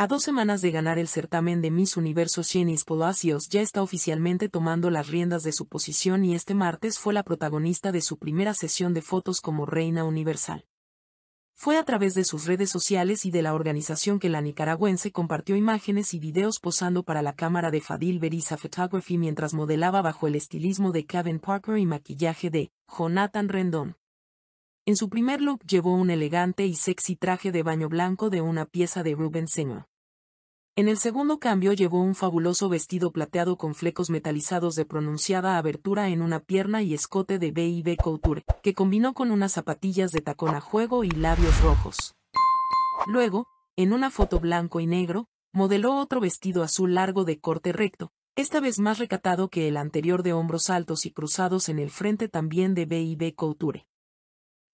A dos semanas de ganar el certamen de Miss Universo, Jenny Palacios ya está oficialmente tomando las riendas de su posición y este martes fue la protagonista de su primera sesión de fotos como reina universal. Fue a través de sus redes sociales y de la organización que la nicaragüense compartió imágenes y videos posando para la cámara de Fadil Beriza Photography mientras modelaba bajo el estilismo de Kevin Parker y maquillaje de Jonathan Rendón. En su primer look llevó un elegante y sexy traje de baño blanco de una pieza de Ruben Singer. En el segundo cambio llevó un fabuloso vestido plateado con flecos metalizados de pronunciada abertura en una pierna y escote de B&B Couture, que combinó con unas zapatillas de tacón a juego y labios rojos. Luego, en una foto blanco y negro, modeló otro vestido azul largo de corte recto, esta vez más recatado que el anterior de hombros altos y cruzados en el frente también de B&B Couture.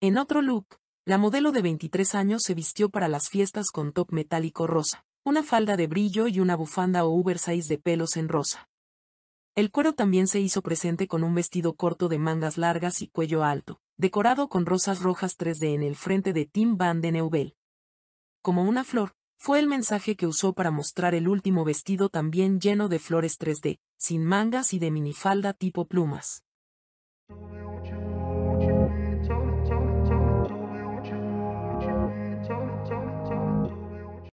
En otro look, la modelo de 23 años se vistió para las fiestas con top metálico rosa una falda de brillo y una bufanda o oversize de pelos en rosa. El cuero también se hizo presente con un vestido corto de mangas largas y cuello alto, decorado con rosas rojas 3D en el frente de Tim Van de neubel Como una flor, fue el mensaje que usó para mostrar el último vestido también lleno de flores 3D, sin mangas y de minifalda tipo plumas.